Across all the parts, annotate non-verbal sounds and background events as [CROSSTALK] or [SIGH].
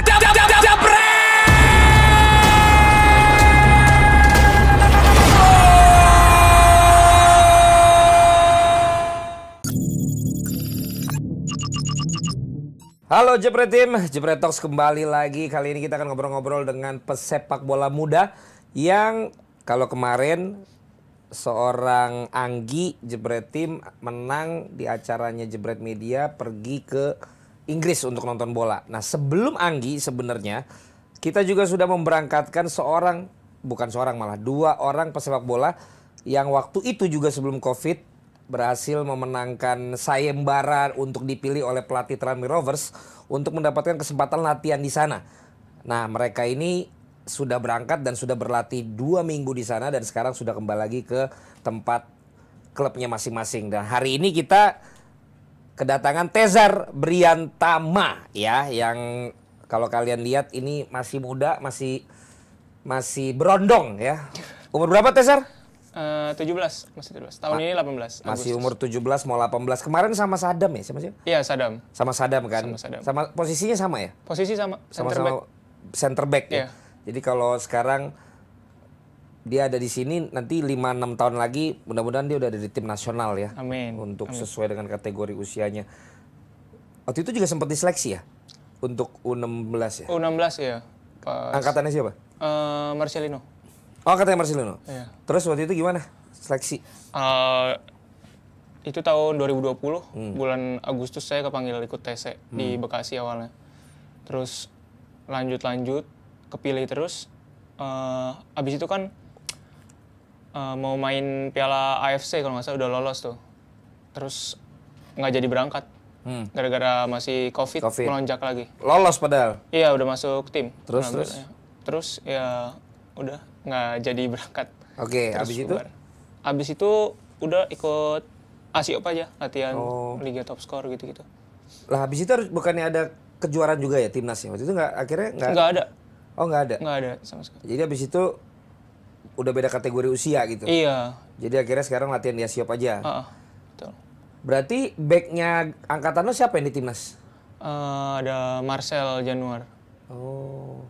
Halo Jepret Tim, Jepret Talks kembali lagi. Kali ini kita akan ngobrol-ngobrol dengan pesepak bola muda yang kalau kemarin seorang Anggi Jepret Tim menang di acaranya Jepret Media pergi ke Inggris untuk nonton bola. Nah, sebelum Anggi sebenarnya kita juga sudah memberangkatkan seorang bukan seorang malah dua orang pesepak bola yang waktu itu juga sebelum Covid berhasil memenangkan sayembara untuk dipilih oleh pelatih Tranmere Rovers untuk mendapatkan kesempatan latihan di sana. Nah, mereka ini sudah berangkat dan sudah berlatih dua minggu di sana dan sekarang sudah kembali lagi ke tempat klubnya masing-masing. Dan hari ini kita kedatangan Tezar Briantama ya yang kalau kalian lihat ini masih muda, masih masih berondong ya. Umur berapa Tezar? Eh, tujuh belas masih tujuh belas Tahun Ma ini 18. Agustus. Masih umur 17 mau 18. Kemarin sama Sadam ya, sama siapa? Iya, Sadam. Sama Sadam kan? Sama Sadam. Sama posisinya sama ya? Posisi sama, center sama, -sama back. center back ya. Iya. Jadi kalau sekarang dia ada di sini nanti 5-6 tahun lagi mudah-mudahan dia udah ada di tim nasional ya. Amin. Untuk Amin. sesuai dengan kategori usianya. Waktu itu juga sempat diseleksi ya untuk U16 ya. U16 ya. Pas... Angkatannya siapa? Uh, Marcelino. Oh, angkatannya Marcelino. Iya. Terus waktu itu gimana seleksi? Uh, itu tahun 2020 hmm. bulan Agustus saya kepanggil ikut TC e hmm. di Bekasi awalnya. Terus lanjut-lanjut kepilih terus. Uh, abis itu kan uh, mau main Piala AFC kalau nggak salah udah lolos tuh. Terus nggak jadi berangkat. Hmm. Gara-gara masih COVID, COVID melonjak lagi. Lolos padahal. Iya, udah masuk tim. Terus nah, terus. Terus ya udah nggak jadi berangkat. Oke, okay, habis itu. Habis itu udah ikut Asiop aja latihan oh. Liga Top Skor gitu-gitu. Lah habis itu harus bukannya ada kejuaraan juga ya timnasnya? Waktu itu nggak akhirnya nggak? Nggak ada. Oh nggak ada. Nggak ada sama sekali. Jadi habis itu udah beda kategori usia gitu. Iya. Jadi akhirnya sekarang latihan dia siap aja. Uh, betul. Berarti backnya angkatan lo siapa yang di timnas? Uh, ada Marcel Januar. Oh.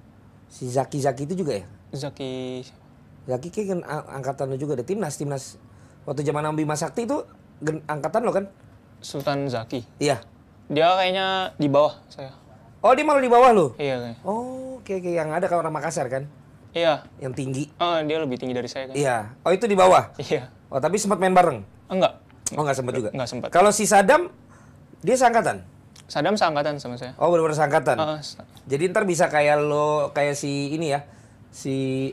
Si Zaki Zaki itu juga ya? Zaki. Zaki kan angkatan lo juga ada timnas timnas. Waktu zaman Bima Sakti itu angkatan lo kan? Sultan Zaki. Iya. Dia kayaknya di bawah saya. Oh dia malah di bawah lo? Iya. Kayaknya. Oh, kayak, kayak yang ada kalau orang Makassar kan? Iya. Yang tinggi. Oh, dia lebih tinggi dari saya kan. Iya. Oh, itu di bawah? Iya. Oh, tapi sempat main bareng? Enggak. Oh, enggak sempat juga? Enggak sempat. Kalau si Sadam, dia seangkatan? Sadam seangkatan sama saya. Oh, benar-benar seangkatan? Uh, Jadi ntar bisa kayak lo, kayak si ini ya, si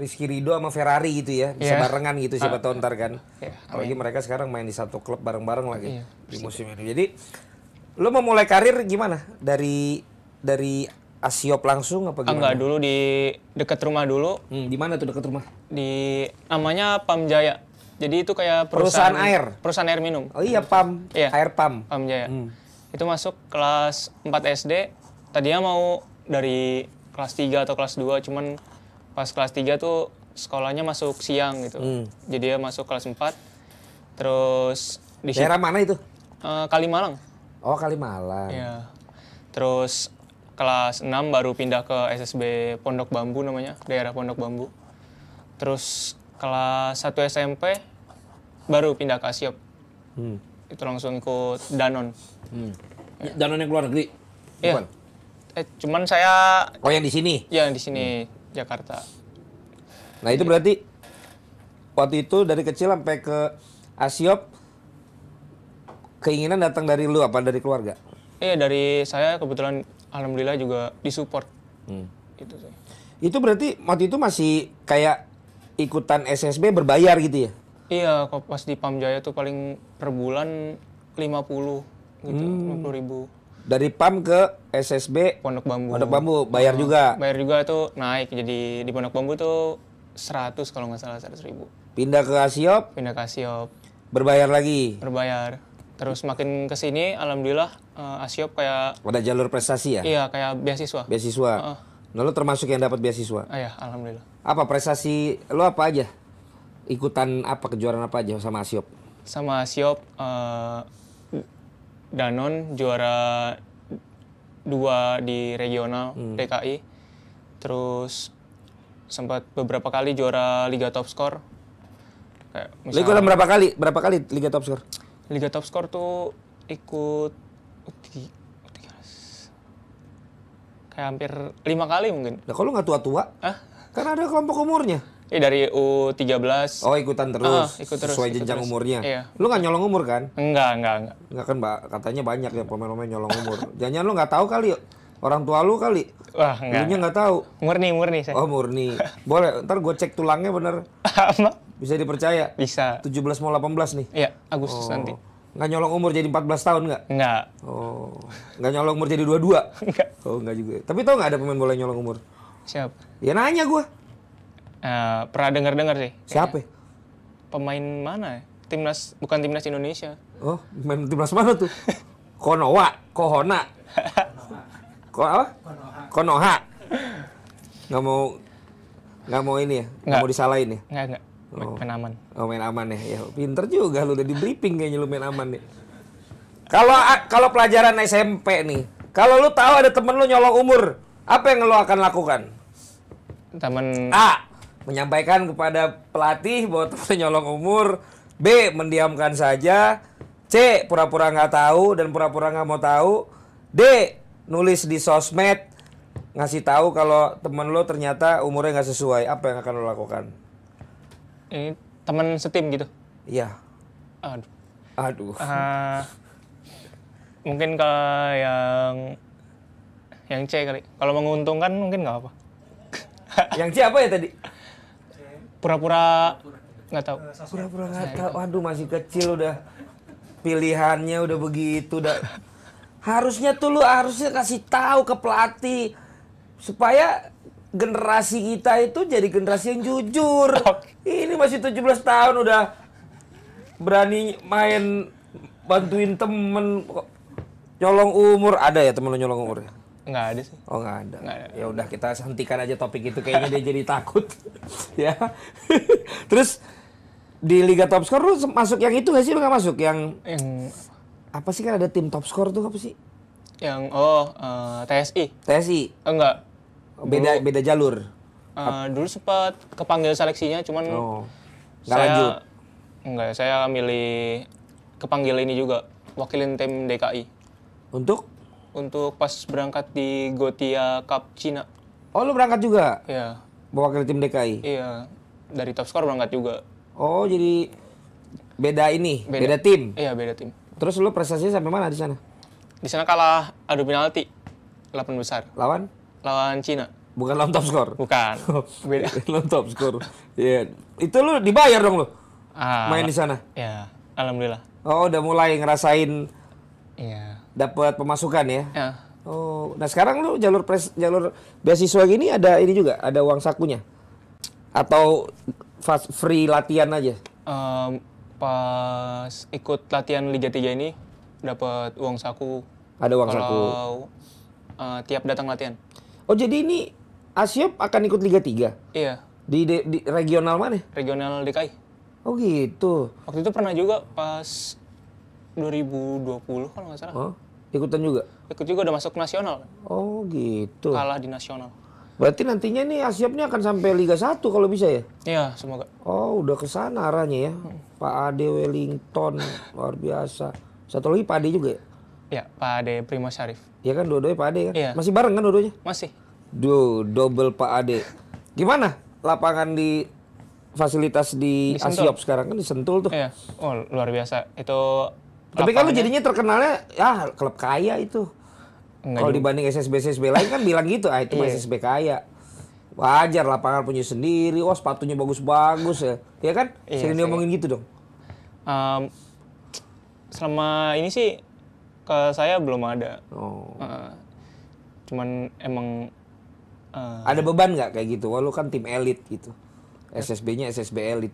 Rizky Rido sama Ferrari gitu ya bisa yeah. barengan gitu siapa uh, tahu ntar kan yeah, apalagi mereka sekarang main di satu klub bareng-bareng lagi yeah, di musim ini jadi lo memulai karir gimana dari dari Asiop langsung apa gimana? Enggak, dulu di dekat rumah dulu. Hmm, di mana tuh dekat rumah? Di namanya Pam Jaya. Jadi itu kayak perusahaan, perusahaan air. Perusahaan air minum. Oh iya, Pam. Iya. Air Pam. Pam Jaya. Hmm. Itu masuk kelas 4 SD. Tadinya mau dari kelas 3 atau kelas 2, cuman pas kelas 3 tuh sekolahnya masuk siang gitu. Hmm. Jadi dia masuk kelas 4. Terus di daerah mana itu? Uh, Kalimalang. Oh, Kalimalang. Iya. Terus kelas 6 baru pindah ke SSB Pondok Bambu namanya, daerah Pondok Bambu. Terus kelas 1 SMP baru pindah ke Asiop. Hmm. Itu langsung ikut Danon. Hmm. Ya. Danon yang keluar negeri? Iya. Eh, cuman saya... Oh yang di sini? Iya yang di sini, hmm. Jakarta. Nah itu iya. berarti waktu itu dari kecil sampai ke Asiop keinginan datang dari lu apa dari keluarga? Iya dari saya kebetulan alhamdulillah juga disupport. Hmm. Itu sih. Itu berarti waktu itu masih kayak ikutan SSB berbayar gitu ya? Iya, kok pas di Pam Jaya tuh paling per bulan 50 gitu, hmm. 50 ribu. Dari PAM ke SSB Pondok Bambu. Pondok Bambu bayar hmm. juga. Bayar juga tuh naik jadi di Pondok Bambu tuh 100 kalau nggak salah 100 ribu. Pindah ke Asiop? Pindah ke Asiop. Berbayar lagi? Berbayar. Terus makin ke sini alhamdulillah uh, Asiop kayak ada jalur prestasi ya? Iya, kayak beasiswa. Beasiswa. Uh -uh. Nah, lo termasuk yang dapat beasiswa? Uh, iya, alhamdulillah. Apa prestasi lo apa aja? Ikutan apa kejuaraan apa aja sama Asiop? Sama Asiop uh, eh, Danon juara dua di regional hmm. DKI. Terus sempat beberapa kali juara Liga Top Score Kayak misalnya, Liga berapa kali? Berapa kali Liga Top Score Liga Top Skor tuh ikut kayak hampir lima kali mungkin. Lah kalau nggak tua-tua? Hah? Kan ada kelompok umurnya. Iya eh, dari U13. Oh ikutan ah, terus. Uh, ikut terus. Sesuai ikut jenjang terus. umurnya. Iya. Lu nggak nyolong umur kan? Enggak, enggak, enggak. Enggak kan mbak, katanya banyak ya pemain-pemain nyolong umur. Jangan-jangan lu nggak tahu kali yuk. Orang tua lu kali? Wah, enggak. Dulunya nggak tahu. Murni, murni saya. Oh, murni. Boleh, ntar gue cek tulangnya bener. Apa? Bisa dipercaya? Bisa. 17 mau 18 nih? Iya, Agustus oh. nanti. Nggak nyolong umur jadi 14 tahun nggak? Nggak. Oh. Nggak nyolong umur jadi dua-dua? Nggak. Oh, nggak juga. Tapi tau nggak ada pemain bola yang nyolong umur? Siapa? Ya nanya gue. Uh, pernah dengar-dengar sih. Siapa? Ya. Pemain mana ya? Timnas, bukan Timnas Indonesia. Oh, pemain Timnas mana tuh? [LAUGHS] Konoa, Kohona. [LAUGHS] Ko apa? Konoha. Konoha. mau nggak mau ini ya? Gak mau disalahin ya? Nggak, nggak. Oh. Main aman. Oh, main aman ya. Ya, pinter juga lu udah di briefing kayaknya lu main aman nih. Kalau kalau pelajaran SMP nih, kalau lu tahu ada temen lu nyolong umur, apa yang lu akan lakukan? Temen A menyampaikan kepada pelatih bahwa temen nyolong umur, B mendiamkan saja, C pura-pura nggak -pura tahu dan pura-pura nggak -pura mau tahu, D nulis di sosmed ngasih tahu kalau temen lo ternyata umurnya nggak sesuai apa yang akan lo lakukan ini temen setim gitu iya aduh aduh uh, mungkin ke yang yang C kali kalau menguntungkan mungkin nggak apa [LAUGHS] yang C apa ya tadi pura-pura nggak tahu pura-pura nggak tahu waduh masih kecil udah pilihannya udah begitu udah harusnya tuh lu harusnya kasih tahu ke pelatih supaya generasi kita itu jadi generasi yang jujur. [LAUGHS] Ini masih 17 tahun udah berani main bantuin temen nyolong umur ada ya temen lu nyolong umur Enggak ya? Nggak ada sih. Oh nggak ada. ada. Ya udah kita hentikan aja topik itu kayaknya dia jadi takut [LAUGHS] ya. [LAUGHS] Terus di Liga Top Skor lu masuk yang itu gak sih lu nggak masuk yang, yang apa sih kan ada tim top score tuh apa sih? Yang oh uh, eh, TSI. TSI. Eh, enggak. Beda dulu, beda jalur. Uh, dulu sempat kepanggil seleksinya cuman oh. Nggak saya, lanjut. Enggak, saya milih kepanggil ini juga wakilin tim DKI. Untuk untuk pas berangkat di Gotia Cup Cina. Oh, lu berangkat juga? Iya. Mewakili tim DKI? Iya. Dari top score berangkat juga. Oh, jadi beda ini, beda, beda tim. Iya, beda tim. Terus lu prestasinya sampai mana di sana? Di sana kalah adu penalti 8 besar. Lawan? Lawan Cina. Bukan lawan top skor. Bukan. [LAUGHS] Oh, Beda. [LAUGHS] lawan top skor. Iya. Yeah. Itu lu dibayar dong lu. Uh, main di sana. Ya, alhamdulillah. Oh, udah mulai ngerasain Iya. Dapat pemasukan ya? Yeah. Oh, nah sekarang lu jalur pres jalur beasiswa gini ada ini juga, ada uang sakunya? Atau fast free latihan aja? Um, pas ikut latihan Liga 3 ini dapat uang saku. Ada uang kalau, saku. Uh, eh, tiap datang latihan. Oh jadi ini Asyop akan ikut Liga 3? Iya. Di, di, di regional mana? Regional DKI. Oh gitu. Waktu itu pernah juga pas 2020 kalau nggak salah. Oh, ikutan juga? Ikut juga udah masuk nasional. Oh gitu. Kalah di nasional. Berarti nantinya nih AsiaP ini akan sampai Liga 1 kalau bisa ya? Iya, semoga. Oh, udah ke sana arahnya ya. Hmm. Pak Ade Wellington, luar biasa. Satu lagi Pak Ade juga ya? Iya, Pak Ade Primo Syarif. Iya kan, dua-duanya Pak Ade kan? Iya. Masih bareng kan dua-duanya? Masih. Duh, double Pak Ade. Gimana lapangan di fasilitas di, di sekarang kan disentul tuh? Iya, oh luar biasa. Itu Tapi kalau jadinya terkenalnya, ya klub kaya itu. Kalau dibanding SSB SSB lain kan bilang gitu, ah itu yeah. Iya. SSB kaya. Wajar lapangan punya sendiri, wah sepatunya bagus-bagus ya. Ya kan? Yeah, sering ngomongin gitu dong. Um, selama ini sih ke saya belum ada. Oh. Uh, cuman emang uh, ada beban nggak kayak gitu? Wah lu kan tim elit gitu. SSB-nya SSB elit.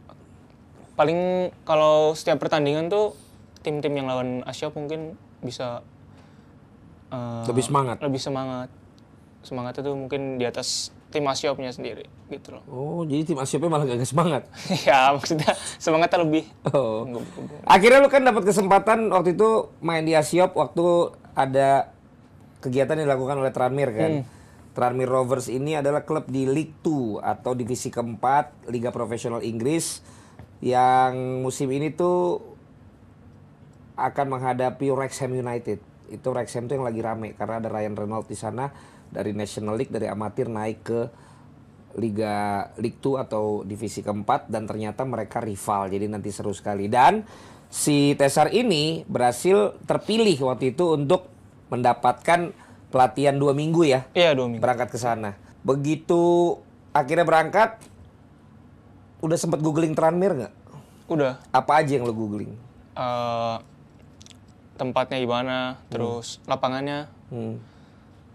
Paling kalau setiap pertandingan tuh tim-tim yang lawan Asia mungkin bisa Eh, lebih semangat lebih semangat semangatnya tuh mungkin di atas tim asiopnya sendiri gitu loh [LAUGHS] oh jadi tim asiopnya malah gak semangat ya maksudnya semangatnya lebih oh. akhirnya lu kan dapat kesempatan waktu itu main di asiop waktu ada kegiatan yang dilakukan oleh Tranmere kan hmm. Tranmere Rovers ini adalah klub di League 2 atau divisi keempat Liga Profesional Inggris yang musim ini tuh akan menghadapi Wrexham United itu Wrexham tuh yang lagi rame karena ada Ryan Reynolds di sana dari National League dari amatir naik ke Liga League 2 atau divisi keempat dan ternyata mereka rival jadi nanti seru sekali dan si Tesar ini berhasil terpilih waktu itu untuk mendapatkan pelatihan dua minggu ya iya dua minggu berangkat ke sana begitu akhirnya berangkat udah sempet googling Tranmere nggak udah apa aja yang lo googling uh, tempatnya gimana, hmm. terus hmm. lapangannya, hmm.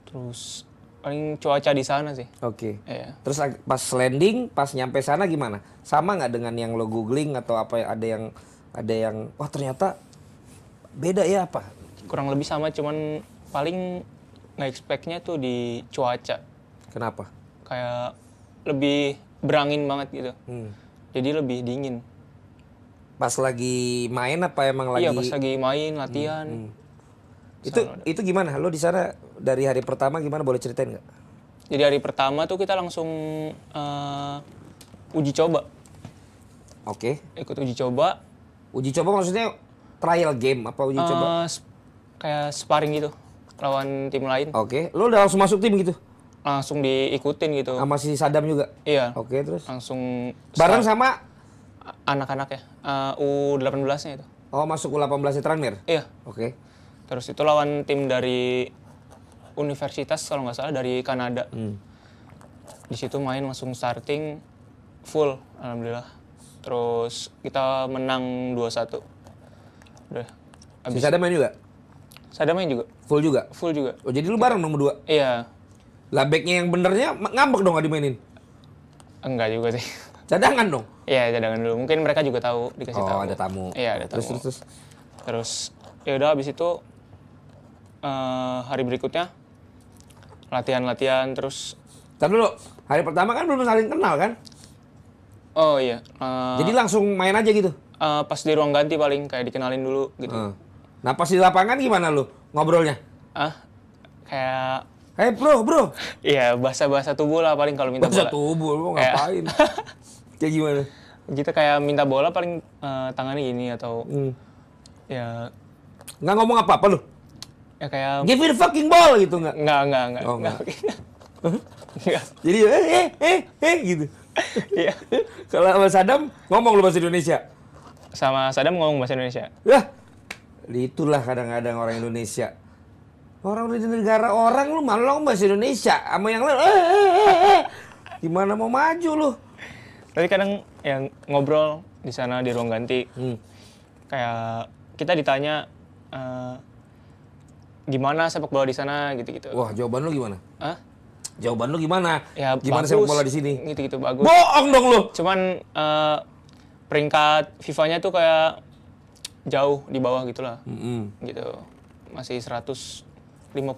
terus paling cuaca di sana sih. Oke. Okay. Iya. Terus pas landing, pas nyampe sana gimana? Sama nggak dengan yang lo googling atau apa? Ya, ada yang ada yang wah ternyata beda ya apa? Kurang lebih sama, cuman paling nggak expectnya tuh di cuaca. Kenapa? Kayak lebih berangin banget gitu. Hmm. Jadi lebih dingin pas lagi main apa emang iya, lagi? Iya pas lagi main latihan. Hmm, hmm. Itu ada. itu gimana? Lo di sana dari hari pertama gimana? Boleh ceritain nggak? Jadi hari pertama tuh kita langsung uh, uji coba. Oke. Okay. Ikut uji coba. Uji coba maksudnya trial game apa uji uh, coba? kayak sparring gitu lawan tim lain. Oke. Okay. Lo udah langsung masuk tim gitu? Langsung diikutin gitu. Sama si Sadam juga? Iya. Oke okay, terus? Langsung. Bareng sama anak-anak ya uh, eh, U18 nya itu oh masuk U18 di Tranmere iya oke okay. terus itu lawan tim dari universitas kalau nggak salah dari Kanada hmm. di situ main langsung starting full alhamdulillah terus kita menang 2-1 udah abis ada main juga ada main juga full juga full juga oh jadi lu bareng nomor dua iya lah yang benernya ngambek dong gak dimainin enggak juga sih Cadangan dong. Iya, cadangan dulu. Mungkin mereka juga tahu dikasih oh, tahu. ada tamu. Iya, ada tamu. Terus terus terus ya udah habis itu uh, hari berikutnya latihan-latihan terus. Tapi dulu, hari pertama kan belum saling kenal kan? Oh iya. Uh, Jadi langsung main aja gitu. Uh, pas di ruang ganti paling kayak dikenalin dulu gitu. Uh. Nah, pas di lapangan gimana lu ngobrolnya? Ah, uh, kayak Hei bro, bro. [LAUGHS] Iya, bahasa-bahasa tubuh lah paling kalau minta bahasa bola. Bahasa tubuh, lu ngapain? [LAUGHS] Kayak gimana? Kita kayak minta bola paling uh, tangannya gini atau hmm. ya nggak ngomong apa-apa lu. Ya kayak give me the fucking ball gitu nggak? Nggak nggak nggak. Oh, nggak. nggak. [LAUGHS] Jadi eh, eh eh eh, eh gitu. Iya. [LAUGHS] Kalau sama Sadam ngomong lu bahasa Indonesia. Sama Sadam ngomong bahasa Indonesia. Ya. Lah, itulah kadang-kadang orang Indonesia. Orang di negara orang lu malah ngomong bahasa Indonesia sama yang lain. Eh, eh, eh, eh. eh. Gimana mau maju lu? tapi kadang yang ngobrol di sana di ruang ganti, hmm. kayak kita ditanya uh, gimana sepak bola di sana gitu-gitu. Wah jawaban lu gimana? Hah? Jawaban lu gimana? Ya, gimana bagus, sepak bola di sini? Gitu-gitu bagus. Bohong dong lu. Cuman uh, peringkat FIFA-nya tuh kayak jauh di bawah gitulah. Mm -hmm. Gitu. Masih 150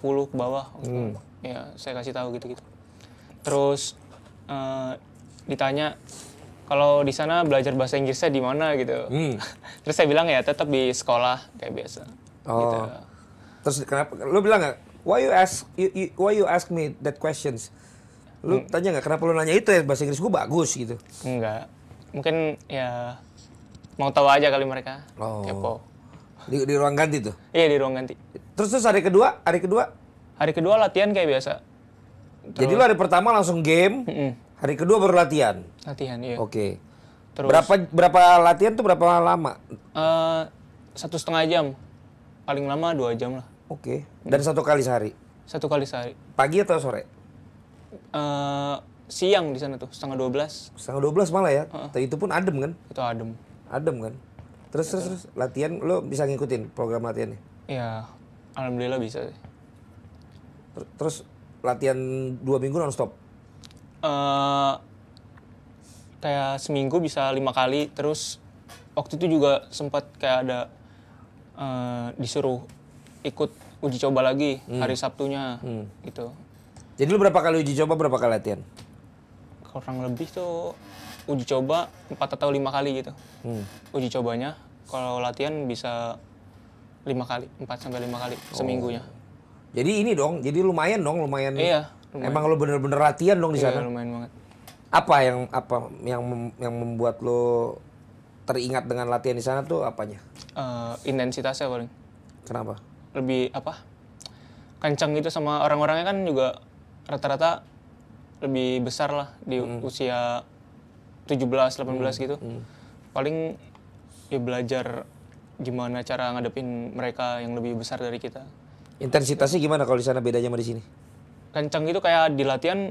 ke bawah. Mm. Ya, saya kasih tahu gitu-gitu. Terus uh, ditanya kalau di sana belajar bahasa Inggrisnya di mana gitu. Hmm. [LAUGHS] Terus saya bilang ya tetap di sekolah kayak biasa. Oh. Gitu. Terus kenapa? lo bilang nggak? Why you ask? You, why you ask me that questions? Lu hmm. tanya nggak? Kenapa lo nanya itu ya? Bahasa Inggris gue bagus gitu. Enggak. Mungkin ya mau tahu aja kali mereka. Oh. Kepo. Di, di ruang ganti tuh? Iya di ruang ganti. Terus terus hari kedua? Hari kedua? Hari kedua latihan kayak biasa. Terus. Jadi lu hari pertama langsung game. Hmm -mm Hari kedua baru latihan. Latihan, iya. Oke. Okay. Terus, berapa berapa latihan tuh berapa lama? Uh, satu setengah jam. Paling lama dua jam lah. Oke. Okay. Dan hmm. satu kali sehari. Satu kali sehari. Pagi atau sore? Uh, siang di sana tuh setengah dua belas. Setengah dua belas malah ya. Uh. Itu pun adem kan? Itu adem. Adem kan. Terus terus terus latihan lo bisa ngikutin program latihannya? Iya, alhamdulillah bisa. Terus, terus latihan dua minggu non stop? Eh, kayak seminggu bisa lima kali terus waktu itu juga sempat kayak ada uh, disuruh ikut uji coba lagi hmm. hari Sabtunya hmm. gitu jadi lu berapa kali uji coba berapa kali latihan kurang lebih tuh uji coba empat atau lima kali gitu hmm. uji cobanya kalau latihan bisa lima kali empat sampai lima kali oh. seminggunya jadi ini dong jadi lumayan dong lumayan iya lumayan. Emang lo bener-bener latihan dong di iya, sana? Iya, lumayan banget. Apa yang apa yang mem, yang membuat lo teringat dengan latihan di sana tuh apanya? Uh, intensitasnya paling. Kenapa? Lebih apa? Kencang gitu sama orang-orangnya kan juga rata-rata lebih besar lah di hmm. usia 17, 18 hmm. gitu. Hmm. Paling ya belajar gimana cara ngadepin mereka yang lebih besar dari kita. Intensitasnya gimana kalau di sana bedanya sama di sini? kenceng gitu kayak di latihan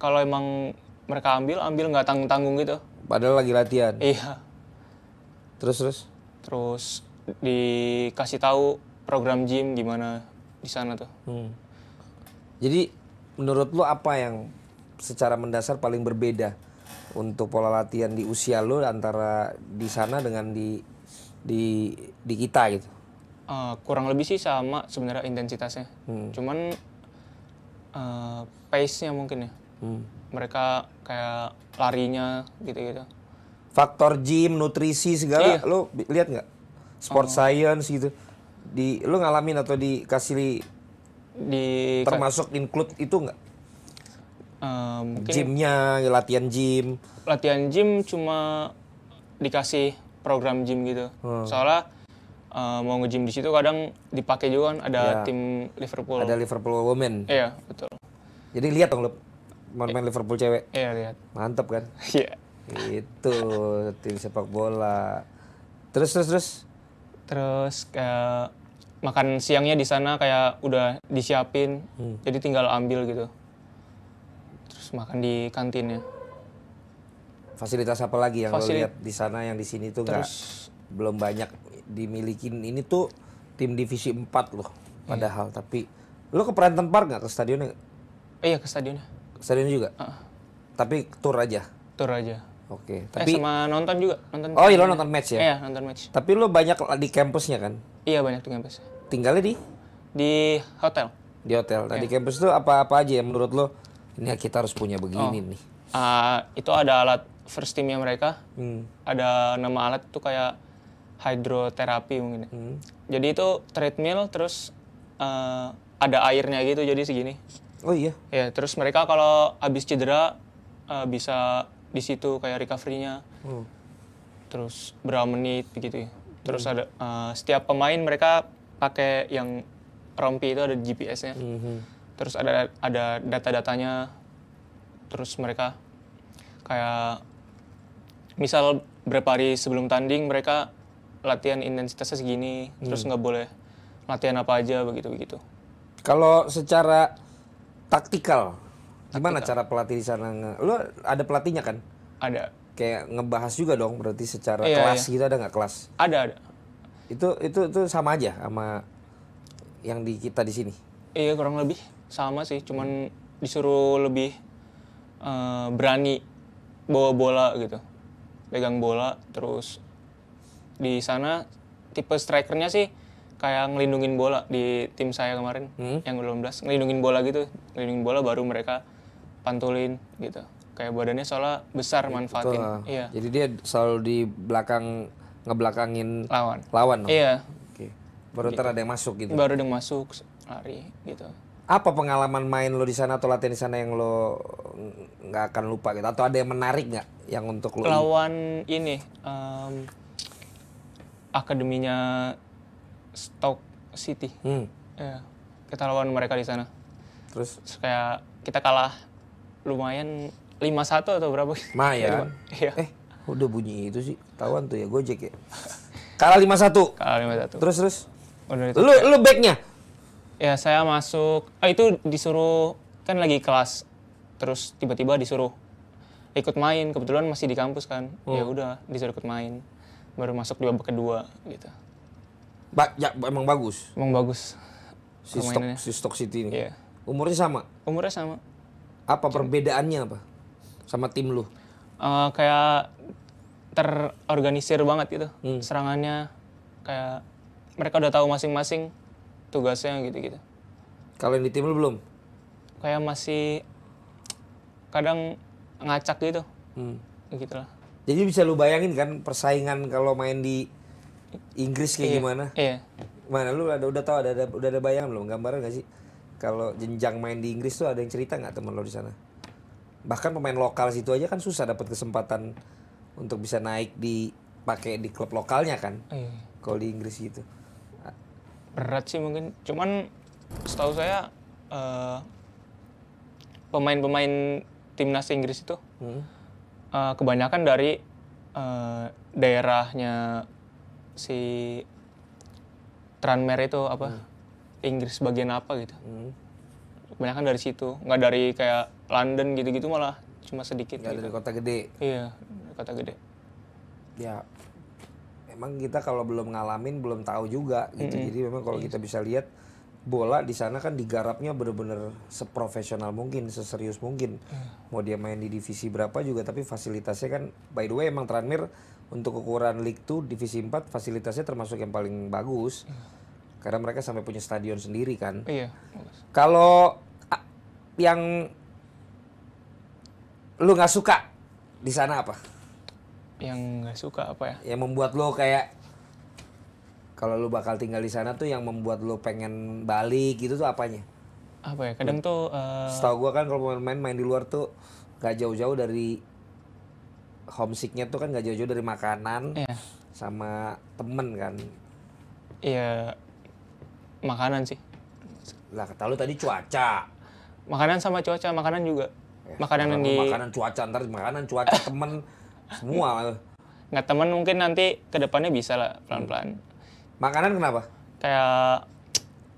kalau emang mereka ambil ambil nggak tanggung tanggung gitu padahal lagi latihan iya terus terus terus dikasih tahu program gym gimana di sana tuh hmm. jadi menurut lo apa yang secara mendasar paling berbeda untuk pola latihan di usia lo antara di sana dengan di di di kita gitu uh, kurang lebih sih sama sebenarnya intensitasnya hmm. cuman uh, pace-nya mungkin ya. Hmm. Mereka kayak larinya gitu-gitu. Faktor gym, nutrisi segala, iya. lo lihat nggak? Sport oh. science gitu. Di lo ngalamin atau dikasih di termasuk include itu nggak? Um, gymnya latihan gym latihan gym cuma dikasih program gym gitu hmm. soalnya uh, mau nge-gym di situ kadang dipakai juga kan ada ya. tim Liverpool. Ada Liverpool Women. Iya, betul. Jadi lihat dong lu main iya. Liverpool cewek. Iya, lihat. Mantap kan? [LAUGHS] Iya. Itu tim sepak bola. Terus terus terus terus kayak makan siangnya di sana kayak udah disiapin. Hmm. Jadi tinggal ambil gitu. Terus makan di kantinnya. Fasilitas apa lagi yang Fasilit lo lihat di sana yang di sini tuh enggak belum banyak dimiliki ini tuh tim divisi 4 loh iya. padahal tapi lo ke Pranton Park nggak ke stadionnya? Oh, iya ke stadionnya. Stadion juga. Uh. Tapi tour aja. Tour aja. Oke. Okay. Eh, tapi eh, sama nonton juga. Nonton. Oh iya lo nonton match ya? Iya nonton match. Tapi lo banyak di kampusnya kan? Iya banyak di kampus. Tinggalnya di? Di hotel. Di hotel. Nah di iya. kampus tuh apa-apa aja yang menurut lo ini ya, kita harus punya begini oh. nih? Uh, itu ada alat first teamnya mereka. Hmm. Ada nama alat tuh kayak hidroterapi mungkin. Ya. Hmm. Jadi itu treadmill terus uh, ada airnya gitu jadi segini. Oh iya. Ya, terus mereka kalau habis cedera uh, bisa di situ kayak recovery-nya. Hmm. Terus berapa menit begitu ya. Terus hmm. ada uh, setiap pemain mereka pakai yang rompi itu ada GPS-nya. Hmm. Terus ada ada data-datanya. Terus mereka kayak misal berapa hari sebelum tanding mereka latihan intensitasnya segini hmm. terus nggak boleh latihan apa aja begitu begitu kalau secara taktikal gimana cara pelatih di sana lo ada pelatihnya kan ada kayak ngebahas juga dong berarti secara iya, kelas iya. gitu ada nggak kelas ada ada itu itu itu sama aja sama yang di kita di sini iya kurang lebih sama sih cuman disuruh lebih uh, berani bawa bola gitu pegang bola terus di sana tipe strikernya sih kayak ngelindungin bola di tim saya kemarin hmm? yang 18 ngelindungin bola gitu ngelindungin bola baru mereka pantulin gitu kayak badannya soalnya besar ya, manfaatin iya jadi dia selalu di belakang ngebelakangin lawan lawan no? iya oke baru gitu. ada yang masuk gitu baru ada yang masuk lari gitu apa pengalaman main lo di sana atau latihan di sana yang lo nggak akan lupa gitu atau ada yang menarik nggak yang untuk lo lawan ini um, akademinya Stoke City. Hmm. Ya, kita lawan mereka di sana. Terus? Terus kayak kita kalah lumayan 5-1 atau berapa? Lumayan. [LAUGHS] Iya. Eh, udah bunyi itu sih. Tawan tuh ya Gojek ya. Kalah 5-1. Kalah 5-1. Terus terus. Udah itu. Lu lu backnya? Ya, saya masuk. Ah, itu disuruh kan lagi kelas. Terus tiba-tiba disuruh ikut main. Kebetulan masih di kampus kan. Ya hmm. Ya udah, disuruh ikut main baru masuk di babak kedua gitu. Ba ya, emang bagus. Emang bagus. Si Stock, si Stock City ini. Yeah. Umurnya sama. Umurnya sama. Apa Cuma. perbedaannya apa sama tim lu? Uh, kayak terorganisir banget gitu. Hmm. Serangannya kayak mereka udah tahu masing-masing tugasnya gitu-gitu. Kalau yang di tim lu belum? Kayak masih kadang ngacak gitu. Hmm. Gitu lah. Jadi bisa lu bayangin kan persaingan kalau main di Inggris kayak iya, gimana? Iya. Mana lu ada udah tau ada, ada udah ada bayangan belum gambaran gak sih? Kalau jenjang main di Inggris tuh ada yang cerita nggak teman lo di sana? Bahkan pemain lokal situ aja kan susah dapat kesempatan untuk bisa naik di pakai di klub lokalnya kan? Iya. Kalau di Inggris gitu. Berat sih mungkin. Cuman setahu saya eh, pemain-pemain uh, timnas Inggris itu hmm uh, kebanyakan dari uh, daerahnya si Tranmere itu apa hmm. Inggris bagian apa gitu hmm. kebanyakan dari situ nggak dari kayak London gitu-gitu malah cuma sedikit nggak gitu. dari kota gede iya kota gede ya emang kita kalau belum ngalamin belum tahu juga gitu -hmm. jadi memang kalau yes. Iya kita bisa lihat bola di sana kan digarapnya bener-bener seprofesional mungkin, seserius mungkin. Hmm. Mau dia main di divisi berapa juga tapi fasilitasnya kan by the way emang Tranmere untuk ukuran League 2 divisi 4 fasilitasnya termasuk yang paling bagus. Hmm. Karena mereka sampai punya stadion sendiri kan. Iya. Kalau yang lu nggak suka di sana apa? Yang nggak suka apa ya? Yang membuat lo kayak kalau lu bakal tinggal di sana tuh yang membuat lu pengen balik gitu tuh apanya? Apa ya? Kadang tuh uh... setahu gua kan kalau main-main di luar tuh gak jauh-jauh dari homesicknya tuh kan gak jauh-jauh dari makanan iya. sama temen kan. Iya makanan sih. Lah kata lu tadi cuaca. Makanan sama cuaca, makanan juga. Ya, makanan, makanan di makanan cuaca ntar makanan cuaca [LAUGHS] temen semua nggak temen mungkin nanti kedepannya bisa lah pelan-pelan. Hmm Makanan kenapa? Kayak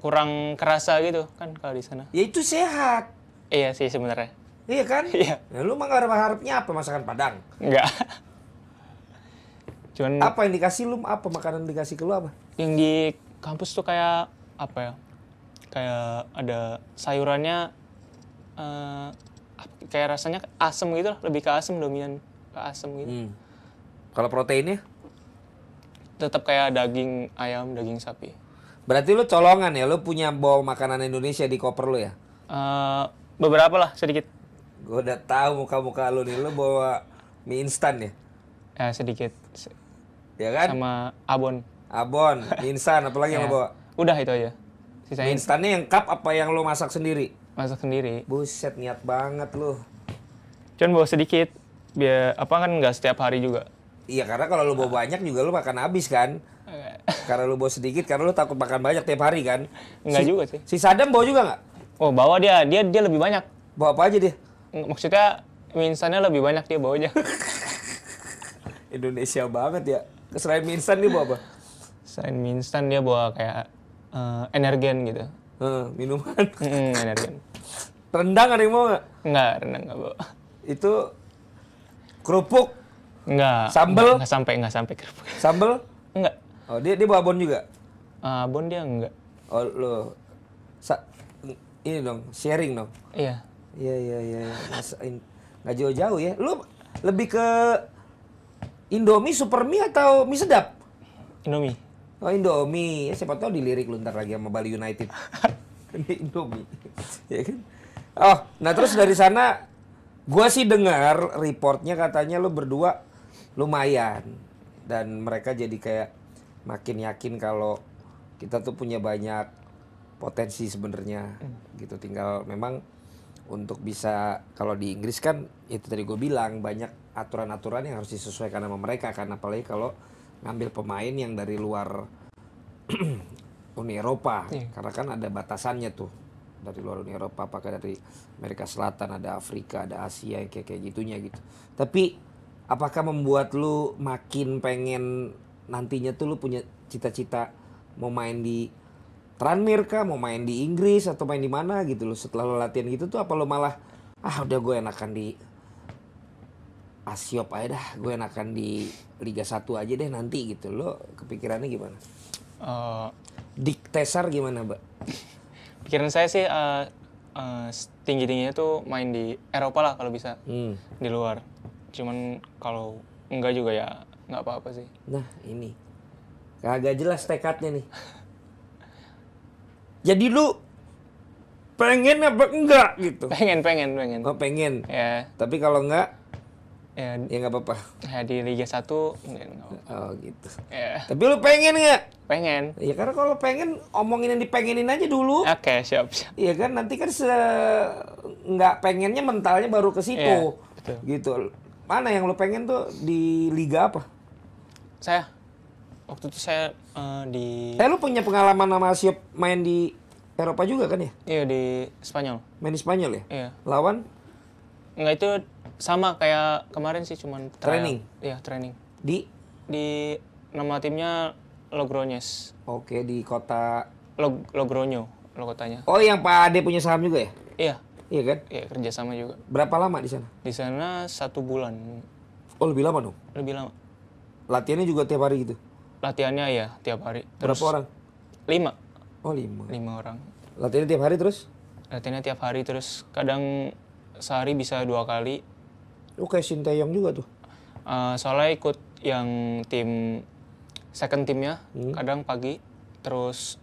kurang kerasa gitu kan kalau di sana. Ya itu sehat. Iya sih sebenarnya. Iya kan? [LAUGHS] Iya. Ya, lu harap harapnya apa masakan Padang? Enggak. [LAUGHS] Cuman apa yang dikasih lu apa makanan dikasih ke lu apa? Yang di kampus tuh kayak apa ya? Kayak ada sayurannya uh, kayak rasanya asem gitu lah, lebih ke asem dominan ke asem gitu. Hmm. Kalau proteinnya? tetap kayak daging ayam, daging sapi. Berarti lu colongan ya, lu punya bawa makanan Indonesia di koper lu ya? Uh, beberapa lah, sedikit. Gue udah tahu muka-muka lu nih, lu bawa mie instan ya? Ya uh, sedikit. Ya kan? Sama abon. Abon, mie instan, apalagi yang lu [LAUGHS] ya. bawa? Udah itu aja. Sisanya... Mie instannya yang cup apa yang lu masak sendiri? Masak sendiri. Buset, niat banget lu. Cuman bawa sedikit, biar apa kan nggak setiap hari juga. Iya karena kalau lu bawa ah. banyak juga lu makan habis kan. karena lu bawa sedikit karena lu takut makan banyak tiap hari kan. Enggak si, juga sih. Si Sadam bawa juga nggak? Oh bawa dia dia dia lebih banyak. Bawa apa aja dia? Maksudnya minsannya lebih banyak dia bawanya. [LAUGHS] Indonesia banget ya. Selain minsan dia bawa apa? Selain minsan dia bawa kayak uh, energen gitu. Uh, minuman. mm, energen. Rendang ada yang mau nggak? Nggak, rendang nggak bawa. Itu kerupuk Enggak. Sambel? Enggak, enggak sampai, enggak sampai kerupuk. Sambel? Enggak. Oh, dia dia bawa bon juga? Uh, bon dia enggak. Oh, lo. Sa ini dong, sharing dong. Iya. Iya, iya, iya. Enggak iya. jauh-jauh ya. Lu lebih ke Indomie, Mie atau mie sedap? Indomie. Oh, Indomie. Ya, siapa tahu dilirik lu ntar lagi sama Bali United. [LAUGHS] Ini Indomie. ya kan? Oh, nah terus dari sana Gua sih dengar reportnya katanya lo berdua lumayan dan mereka jadi kayak makin yakin kalau kita tuh punya banyak potensi sebenarnya hmm. gitu tinggal memang untuk bisa kalau di Inggris kan itu tadi gue bilang banyak aturan-aturan yang harus disesuaikan sama mereka karena apalagi kalau ngambil pemain yang dari luar [CLEARS THROAT] Uni Eropa yeah. karena kan ada batasannya tuh dari luar Uni Eropa apakah dari Amerika Selatan ada Afrika ada Asia yang kayak kayak gitunya gitu tapi apakah membuat lu makin pengen nantinya tuh lu punya cita-cita mau main di Tranmere kah, mau main di Inggris atau main di mana gitu loh setelah lo latihan gitu tuh apa lo malah ah udah gue enakan di Asiop aja dah, gue enakan di Liga 1 aja deh nanti gitu lo kepikirannya gimana? Uh, Tesar gimana, Mbak? Pikiran saya sih uh, eh, uh, eh, tinggi tingginya tuh main di Eropa lah kalau bisa hmm. di luar cuman kalau enggak juga ya nggak apa-apa sih nah ini kagak jelas tekadnya nih jadi lu pengen apa enggak gitu pengen pengen pengen oh pengen ya tapi kalau enggak ya ya nggak apa-apa ya di Liga 1 oh gitu ya. tapi lu pengen nggak pengen ya karena kalau pengen omongin yang dipengenin aja dulu oke okay, siap siap iya kan nanti kan se nggak pengennya mentalnya baru ke situ yeah, iya, gitu mana yang lo pengen tuh di liga apa? Saya waktu itu saya uh, di. Eh lo punya pengalaman sama siap main di Eropa juga kan ya? Iya di Spanyol. Main di Spanyol ya? Iya. Lawan? Enggak itu sama kayak kemarin sih cuman trial. training. Iya training. Di? Di nama timnya Logroñes. Oke di kota. Log Logroño lo kotanya. Oh yang Pak Ade punya saham juga ya? Iya. Iya kan? Iya kerja sama juga. Berapa lama di sana? Di sana satu bulan. Oh lebih lama dong? Lebih lama. Latihannya juga tiap hari gitu? Latihannya ya tiap hari. Terus, Berapa orang? Lima. Oh lima. Lima orang. Latihannya tiap hari terus? Latihannya tiap hari terus kadang sehari bisa dua kali. Lu oh, kayak Sinteyong juga tuh? Uh, soalnya ikut yang tim second timnya hmm. kadang pagi terus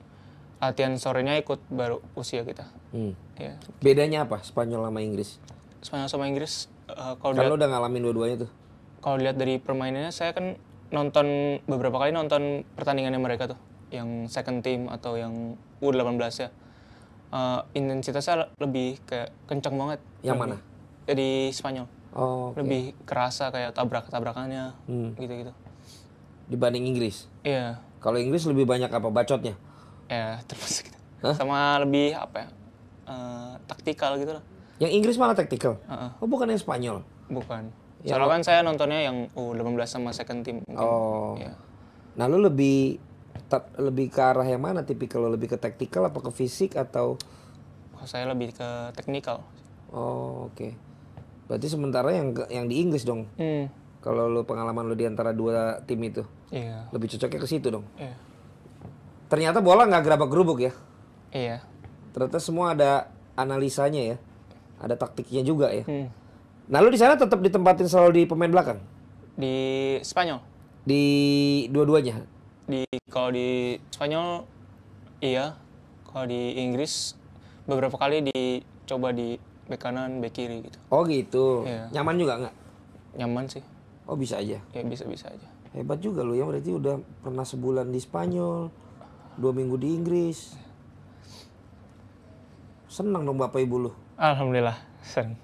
latihan sorenya ikut baru usia kita Hmm. Ya. Bedanya apa Spanyol sama Inggris? Spanyol sama Inggris uh, kalau kalau udah ngalamin dua-duanya tuh. Kalau lihat dari permainannya saya kan nonton beberapa kali nonton pertandingannya mereka tuh yang second team atau yang U18 ya. Uh, eh, intensitasnya lebih kayak kencang banget. Yang mana? Ya, Spanyol. Oh, okay. Lebih kerasa kayak tabrak-tabrakannya hmm. gitu-gitu. Dibanding Inggris? Iya. Kalau Inggris lebih banyak apa bacotnya? Ya, yeah, [LAUGHS] termasuk gitu. Hah? Sama lebih apa ya? Eh, taktikal gitu lah. Yang Inggris malah taktikal? Uh -uh. Oh bukan yang Spanyol? Bukan. Ya, Soalnya oh. kan saya nontonnya yang U18 uh, sama second team. Mungkin. Oh. Ya. Nah lu lebih lebih ke arah yang mana tipikal? lebih ke taktikal apa ke fisik atau? Oh, saya lebih ke teknikal. Oh oke. Okay. Berarti sementara yang yang di Inggris dong. Hmm. Kalau lu pengalaman lu di antara dua tim itu. Iya. Lebih cocoknya ke situ dong. Iya. Ternyata bola nggak gerabak gerubuk ya? Iya ternyata semua ada analisanya ya ada taktiknya juga ya hmm. nah lu di sana tetap ditempatin selalu di pemain belakang di Spanyol di dua-duanya di kalau di Spanyol iya kalau di Inggris beberapa kali dicoba di bek kanan bek kiri gitu oh gitu yeah. nyaman juga nggak nyaman sih oh bisa aja ya bisa bisa aja hebat juga lu ya berarti udah pernah sebulan di Spanyol dua minggu di Inggris Senang dong Bapak Ibu lu? Alhamdulillah, sering.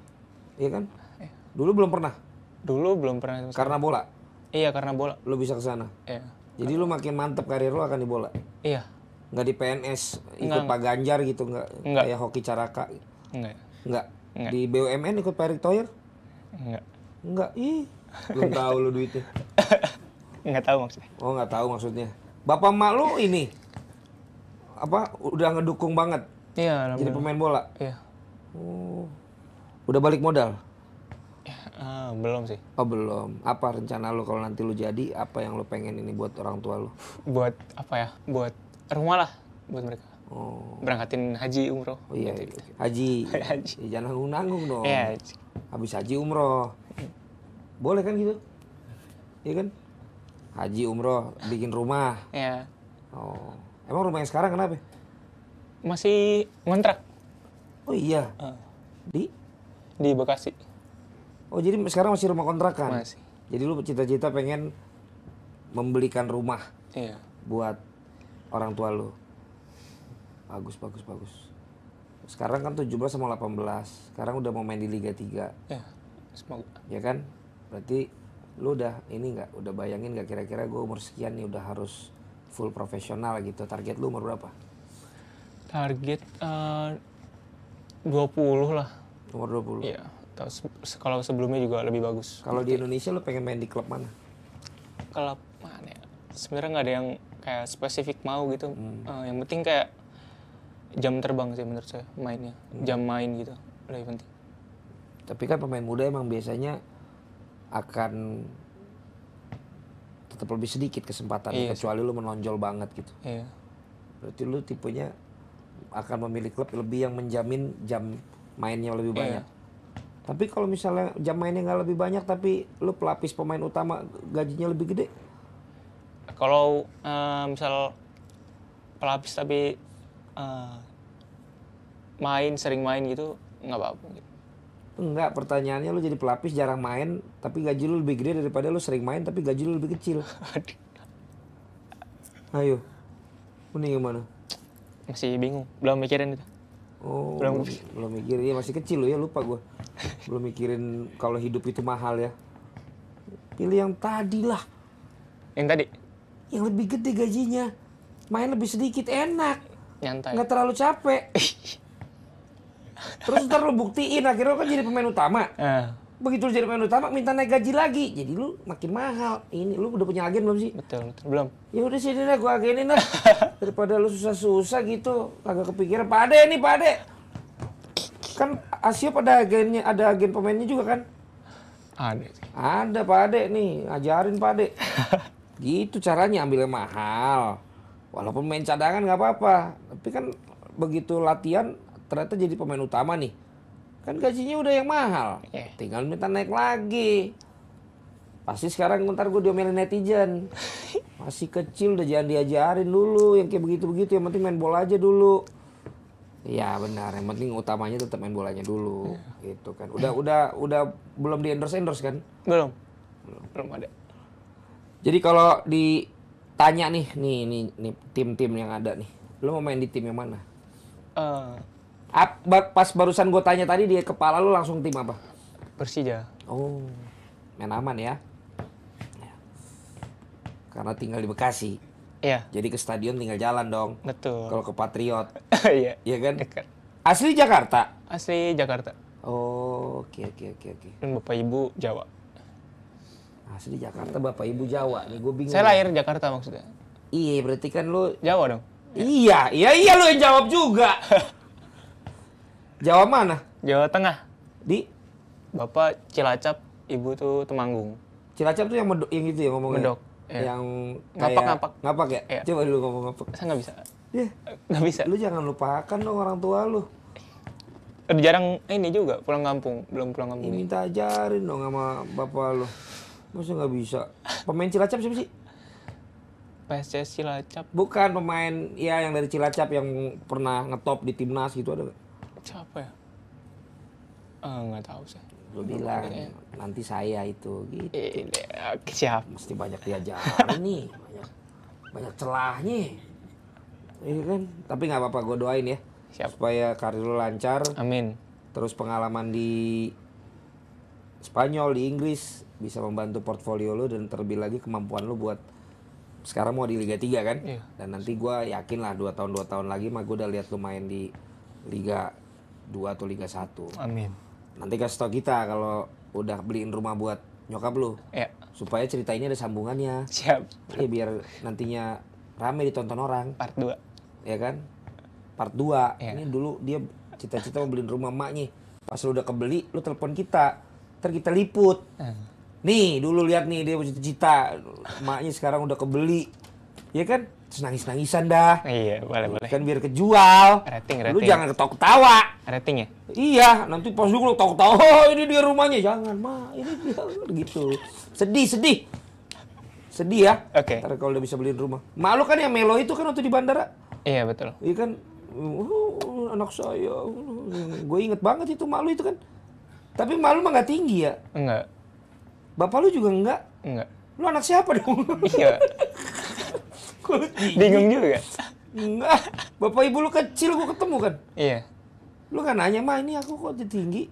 Iya kan? Iya. Dulu belum pernah? Dulu belum pernah. Karena bola? Iya, karena bola. Lu bisa ke sana? Iya. Jadi lu makin mantep karir lu akan di bola? Iya. Nggak di PNS, ikut Pak Ganjar gitu, nggak, nggak. kayak hoki caraka? Nggak. Nggak? Enggak. Di BUMN ikut Pak Erick Thohir? Nggak. Nggak, ih. Belum [LAUGHS] tahu lu duitnya. nggak tahu maksudnya. Oh, nggak tahu maksudnya. Bapak mak lu ini apa udah ngedukung banget Iya. Jadi pemain bola. Iya. Oh. Udah balik modal? Uh, belum sih. Oh belum. Apa rencana lo kalau nanti lo jadi? Apa yang lo pengen ini buat orang tua lo? buat apa ya? Buat rumah lah, buat mereka. Oh. Berangkatin haji umroh. Oh, iya, gitu. Iya, iya. Haji. [LAUGHS] haji. Ya, jangan nanggung nanggung dong. Iya. Habis haji umroh. Boleh kan gitu? Iya kan? Haji umroh bikin rumah. Iya. Oh. Emang rumah yang sekarang kenapa? masih ngontrak. Oh iya. Uh. Di di Bekasi. Oh jadi sekarang masih rumah kontrakan. Masih. Jadi lu cita-cita pengen membelikan rumah. Iya. Buat orang tua lu. Bagus bagus bagus. Sekarang kan 17 sama 18. Sekarang udah mau main di Liga 3. Ya. Semoga. Ya kan? Berarti lu udah ini nggak udah bayangin nggak kira-kira gue umur sekian nih udah harus full profesional gitu target lu umur berapa target eh, uh, 20 lah. Nomor 20? Iya. Atau se kalau sebelumnya juga lebih bagus. Kalau di Indonesia lo pengen main di klub mana? Klub mana ya? Sebenarnya nggak ada yang kayak spesifik mau gitu. Hmm. Uh, yang penting kayak jam terbang sih menurut saya mainnya. Hmm. Jam main gitu lebih penting. Tapi kan pemain muda emang biasanya akan tetap lebih sedikit kesempatan iya, kecuali sih. lu menonjol banget gitu. Iya. Berarti lu tipenya akan memilih klub lebih yang menjamin jam mainnya lebih iya. banyak. Tapi kalau misalnya jam mainnya nggak lebih banyak, tapi lu pelapis pemain utama gajinya lebih gede? Kalau uh, misal pelapis tapi uh, main sering main gitu nggak apa-apa. Enggak, pertanyaannya lu jadi pelapis jarang main, tapi gaji lu lebih gede daripada lu sering main tapi gaji lu lebih kecil. [LAUGHS] Ayo, ini gimana? masih bingung belum mikirin itu oh belum belum mikirin ya masih kecil lo ya lupa gue belum mikirin kalau hidup itu mahal ya pilih yang tadi lah yang tadi yang lebih gede gajinya main lebih sedikit enak nyantai nggak terlalu capek [LAUGHS] terus ntar lo buktiin akhirnya lo kan jadi pemain utama uh begitu jadi pemain utama minta naik gaji lagi jadi lu makin mahal ini lu udah punya agen belum sih betul, betul. belum ya udah sini ini gua agenin lah [LAUGHS] daripada lu susah-susah gitu kagak kepikiran pak ini nih ade kan Asia pada agennya ada agen pemainnya juga kan ada ada pak ade nih ajarin ade [LAUGHS] gitu caranya ambil yang mahal walaupun main cadangan nggak apa-apa tapi kan begitu latihan ternyata jadi pemain utama nih Kan gajinya udah yang mahal. Yeah. Tinggal minta naik lagi. Pasti sekarang ntar gue diomelin netizen. [LAUGHS] Masih kecil udah jangan diajarin dulu. Yang kayak begitu-begitu. Yang penting main bola aja dulu. Iya benar. Yang penting utamanya tetap main bolanya dulu. Yeah. Gitu kan. Udah udah udah belum di endorse endorse kan? Belum. Belum, belum ada. Jadi kalau ditanya nih, nih nih nih tim-tim yang ada nih. Lo mau main di tim yang mana? Uh, Pas barusan gue tanya tadi di kepala lu langsung tim apa? Persija. Oh, main aman ya? ya. Karena tinggal di Bekasi. Iya. Jadi ke stadion tinggal jalan dong. Betul. Kalau ke Patriot. [LAUGHS] iya. Iya kan? Dekat. Asli Jakarta? Asli Jakarta. Oh, oke okay, oke okay, oke okay, oke. Bapak Ibu Jawa. Asli Jakarta, Bapak Ibu Jawa. Nih gue bingung. Saya lahir Jakarta maksudnya. Iya, berarti kan lu Jawa dong. Iya, iya iya lu yang jawab juga. [LAUGHS] Jawa mana? Jawa Tengah. Di? Bapak Cilacap, ibu tuh Temanggung. Cilacap tuh yang medok, yang itu ya ngomongnya? Medok. Ya. Yang ngapak ngapak. Ngapak ya? ya. Coba dulu ngomong ngapak. Saya nggak bisa. Iya. Yeah. Nggak bisa. Lu jangan lupakan dong orang tua lu. Udah jarang ini juga pulang kampung, belum pulang kampung. Ini minta ajarin dong sama bapak lu. Masa nggak bisa? Pemain Cilacap siapa sih? PSC Cilacap. Bukan pemain ya yang dari Cilacap yang pernah ngetop di timnas gitu ada nggak? siapa ya ah, nggak tahu sih lu bilang nanti saya itu gitu e, siap mesti banyak diajar [LAUGHS] nih banyak banyak celahnya iya kan tapi nggak apa-apa gue doain ya siap. supaya karir lu lancar amin terus pengalaman di Spanyol di Inggris bisa membantu portfolio lu dan terlebih lagi kemampuan lu buat sekarang mau di Liga 3 kan iya. dan nanti gue yakin lah dua tahun dua tahun lagi mah gue udah lihat lu main di Liga 2 atau Liga 1. Amin. Nanti kasih tau kita kalau udah beliin rumah buat nyokap lu. Ya. Supaya cerita ini ada sambungannya. Siap. Ya, biar nantinya rame ditonton orang. Part 2. Ya kan? Part 2. Ya. Ini dulu dia cita-cita mau beliin rumah emaknya. Pas lu udah kebeli, lu telepon kita. Ntar kita liput. Hmm. Nih, dulu lihat nih dia cita-cita. Emaknya sekarang udah kebeli. Ya kan? terus nangis-nangisan dah. Iya, boleh boleh. Kan biar kejual. Rating, rating. Lu jangan ketawa-ketawa. Rating ya? Iya, nanti pas dulu ketawa-ketawa, oh, ini dia rumahnya. Jangan, Ma. Ini dia gitu. Sedih, sedih. Sedih ya. Oke. Okay. Ntar kalau udah bisa beliin rumah. malu lu kan yang melo itu kan waktu di bandara. Iya, betul. Iya kan, uh, anak saya. Gue inget banget itu malu itu kan. Tapi malu mah nggak tinggi ya? Enggak. Bapak lu juga enggak? Enggak. Lu anak siapa dong? Iya. [LAUGHS] kulit gigi. Bingung juga. Enggak. Bapak ibu lu kecil gua ketemu kan? Iya. Lu kan nanya, "Ma, ini aku kok jadi tinggi?"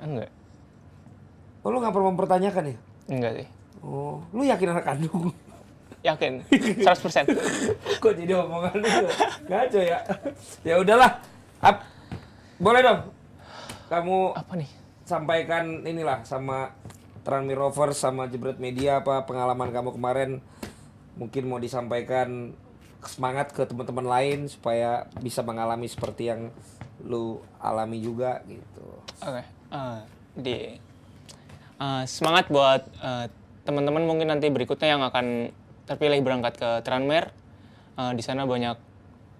Enggak. Oh, lu nggak perlu mempertanyakan ya? Enggak sih. Oh, lu yakin anak kandung? Yakin, 100%. [LAUGHS] Kok jadi omongan lu? Ngaco ya. Ya udahlah. Ap, boleh dong. Kamu apa nih? Sampaikan inilah sama Transmirovers sama Jebret Media apa pengalaman kamu kemarin mungkin mau disampaikan semangat ke teman-teman lain supaya bisa mengalami seperti yang lu alami juga gitu. Oke. Okay. Uh, eh, di uh, semangat buat uh, teman-teman mungkin nanti berikutnya yang akan terpilih berangkat ke Tranmere. Uh, di sana banyak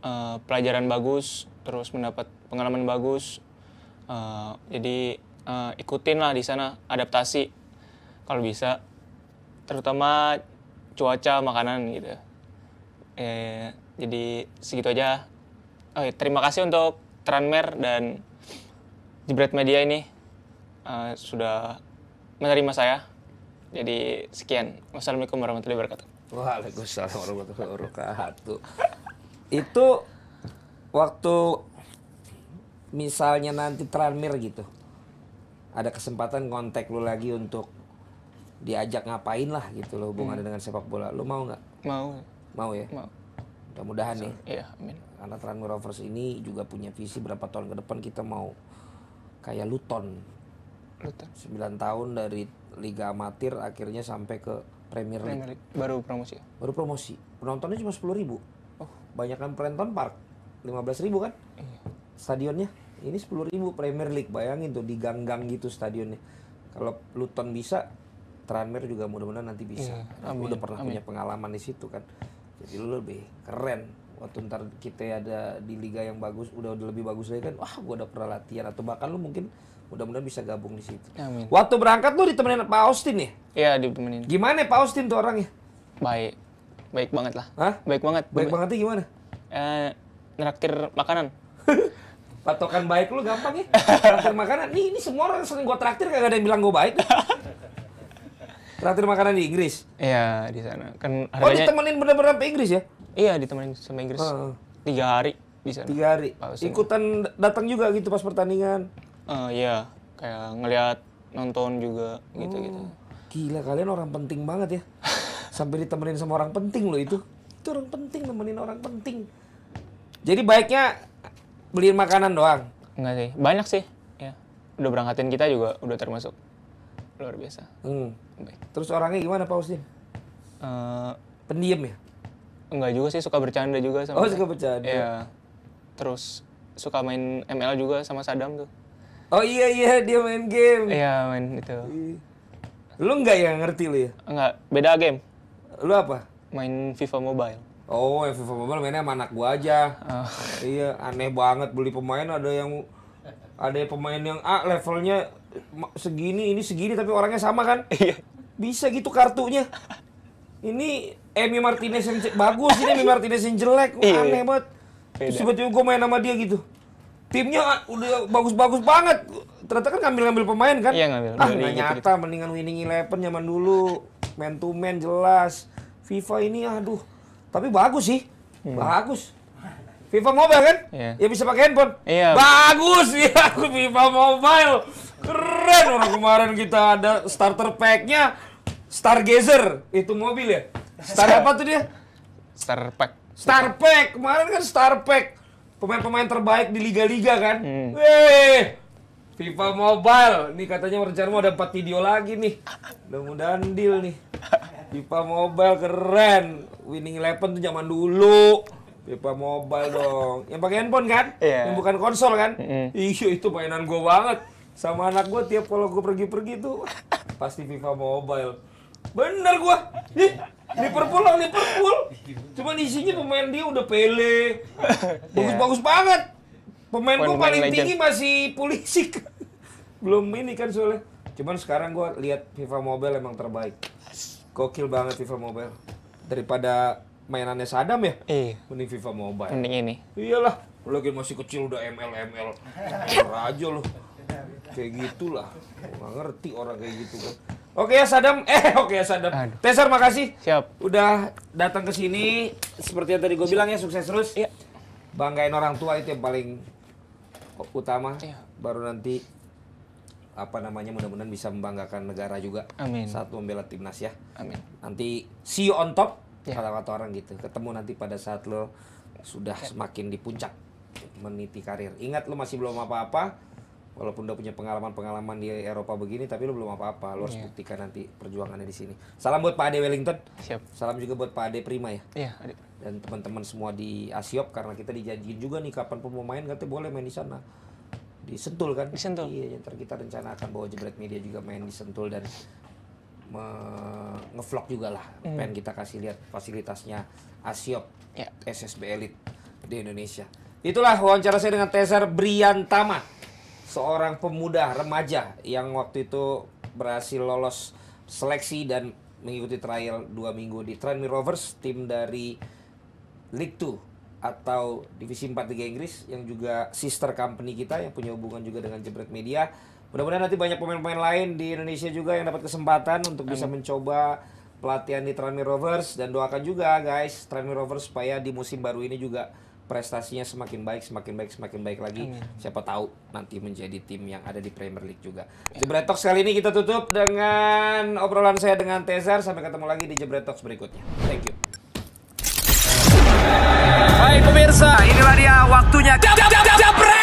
uh, pelajaran bagus, terus mendapat pengalaman bagus. Uh, jadi uh, ikutin lah di sana adaptasi kalau bisa. Terutama cuaca makanan gitu e, jadi segitu aja oh, ya, terima kasih untuk Tranmer dan Jebret Media ini uh, sudah menerima saya jadi sekian wassalamualaikum warahmatullahi wabarakatuh waalaikumsalam warahmatullahi wabarakatuh itu waktu misalnya nanti Tranmir gitu ada kesempatan kontak lu lagi untuk diajak ngapain lah gitu loh hubungannya hmm. dengan sepak bola. lo mau nggak? Mau. Mau ya? Mau. Mudah-mudahan so, ya. nih. Iya, amin. Karena Tranmere Rovers ini juga punya visi berapa tahun ke depan kita mau kayak Luton. Luton. 9 tahun dari Liga Amatir akhirnya sampai ke Premier League. Premier League. Baru promosi. Ya? Baru promosi. Penontonnya cuma 10 ribu. Oh. Banyakan Prenton Park. 15 ribu kan? Iya. Stadionnya. Ini 10 ribu Premier League. Bayangin tuh di gang-gang gitu stadionnya. Kalau Luton bisa, Tranmere juga mudah-mudahan nanti bisa. Ya, Amin. udah pernah Amin. punya pengalaman di situ kan. Jadi lu lebih keren. Waktu ntar kita ada di liga yang bagus, udah, udah lebih bagus lagi kan, wah gua udah pernah latihan atau bahkan lu mungkin mudah-mudahan bisa gabung di situ. Amin. Waktu berangkat lu ditemenin Pak Austin ya? Iya, ditemenin. Gimana Pak Austin tuh orangnya? Baik. Baik banget lah. Hah? Baik banget. Baik banget. gimana? Eh, neraktir makanan. [LAUGHS] patokan baik lu gampang ya traktir makanan nih ini semua orang sering gua traktir kagak ada yang bilang gua baik [LAUGHS] Terakhir makanan di Inggris. Iya, di sana. Kan oh, harganya... Oh, ditemenin benar-benar sampai Inggris ya? Iya, ditemenin sampai Inggris. Uh. Tiga hari di sana. Tiga hari. Pausin. Ikutan datang juga gitu pas pertandingan. Uh, iya, kayak ngeliat nonton juga gitu-gitu. Oh. Gila, kalian orang penting banget ya. [LAUGHS] Sampai ditemenin sama orang penting loh itu. Itu orang penting, nemenin orang penting. Jadi baiknya beliin makanan doang. Enggak sih, banyak sih. Ya. Udah berangkatin kita juga udah termasuk luar biasa. Hmm. Baik. Terus orangnya gimana Pak Ustin? Uh, eh, Pendiam ya? Enggak juga sih, suka bercanda juga sama. Oh, suka bercanda. Iya. Terus suka main ML juga sama Sadam tuh. Oh iya iya, dia main game. Iya, main itu. Lu nggak yang ngerti lu ya? Enggak, beda game. Lu apa? Main FIFA Mobile. Oh, yang FIFA Mobile mainnya sama anak gua aja. Oh. Iya, aneh banget beli pemain ada yang ada pemain yang A levelnya segini ini segini tapi orangnya sama kan Iya. bisa gitu kartunya ini Emi Martinez yang bagus ini Emi Martinez yang jelek iya, aneh banget terus tiba-tiba gue main sama dia gitu timnya ah, udah bagus-bagus banget ternyata kan ngambil-ngambil pemain kan iya, ngambil. ah nah, gak nyata gitu. mendingan winning eleven zaman dulu man to man jelas FIFA ini aduh tapi bagus sih hmm. bagus FIFA mobile kan Iya. ya bisa pakai handphone Iya. bagus [LAUGHS] ya aku FIFA mobile Keren orang kemarin kita ada starter packnya Stargazer itu mobil ya. Star apa tuh dia? Star Pack. Star Pack kemarin kan Star Pack pemain-pemain terbaik di liga-liga kan. Hmm. FIFA Mobile nih katanya rencana mau ada 4 video lagi nih. Mudah-mudahan deal nih. FIFA Mobile keren. Winning Eleven tuh zaman dulu. FIFA Mobile dong. Yang pakai handphone kan? Yeah. Yang bukan konsol kan? Mm -hmm. Iya, itu mainan gue banget sama anak gue tiap kalau gue pergi-pergi tuh pasti FIFA Mobile. Bener gue. Ih, Liverpool lah Liverpool. Cuman isinya pemain dia udah pele. Bagus-bagus banget. Pemain gue paling legend. tinggi masih polisi. [LAUGHS] Belum ini kan soalnya. Cuman sekarang gue lihat FIFA Mobile emang terbaik. Kokil banget FIFA Mobile. Daripada mainannya Sadam ya? Iya. Mending FIFA Mobile. Mending ini. Iyalah, lagi masih kecil udah ML ML. raja loh kayak gitulah nggak ngerti orang kayak gitu kan Oke ya Sadam, eh oke ya Sadam. teser makasih. Siap. Udah datang ke sini seperti yang tadi gue bilang ya sukses terus. Iya. Banggain orang tua itu yang paling utama. Iya. Baru nanti apa namanya mudah-mudahan bisa membanggakan negara juga. Amin. Saat membela timnas ya. Amin. Nanti see you on top kata iya. kata-kata orang gitu. Ketemu nanti pada saat lo sudah semakin di puncak meniti karir. Ingat lo masih belum apa-apa walaupun udah punya pengalaman-pengalaman di Eropa begini tapi lu belum apa-apa lu harus yeah. buktikan nanti perjuangannya di sini salam buat Pak Ade Wellington siap salam juga buat Pak Ade Prima ya iya yeah, dan teman-teman semua di Asiop karena kita dijanjiin juga nih kapan pun mau main katanya boleh main di sana di Sentul kan di Sentul iya yang kita rencana akan bawa Jebret Media juga main di Sentul dan ngevlog juga lah mm. pengen kita kasih lihat fasilitasnya Asiop yeah. SSB Elite di Indonesia itulah wawancara saya dengan Tesar Briantama seorang pemuda remaja yang waktu itu berhasil lolos seleksi dan mengikuti trial dua minggu di Tranmere Rovers, tim dari League 2 atau Divisi 4 Liga Inggris yang juga sister company kita yang punya hubungan juga dengan Jebret Media. Mudah-mudahan nanti banyak pemain-pemain lain di Indonesia juga yang dapat kesempatan untuk bisa mencoba pelatihan di Tranmere Rovers dan doakan juga guys Tranmere Rovers supaya di musim baru ini juga prestasinya semakin baik, semakin baik, semakin baik lagi. Amin. Siapa tahu nanti menjadi tim yang ada di Premier League juga. Jebret Talks kali ini kita tutup dengan obrolan saya dengan Tezar. Sampai ketemu lagi di Jebret Talks berikutnya. Thank you. Hai pemirsa, inilah dia waktunya. jep, jep, jep, jep.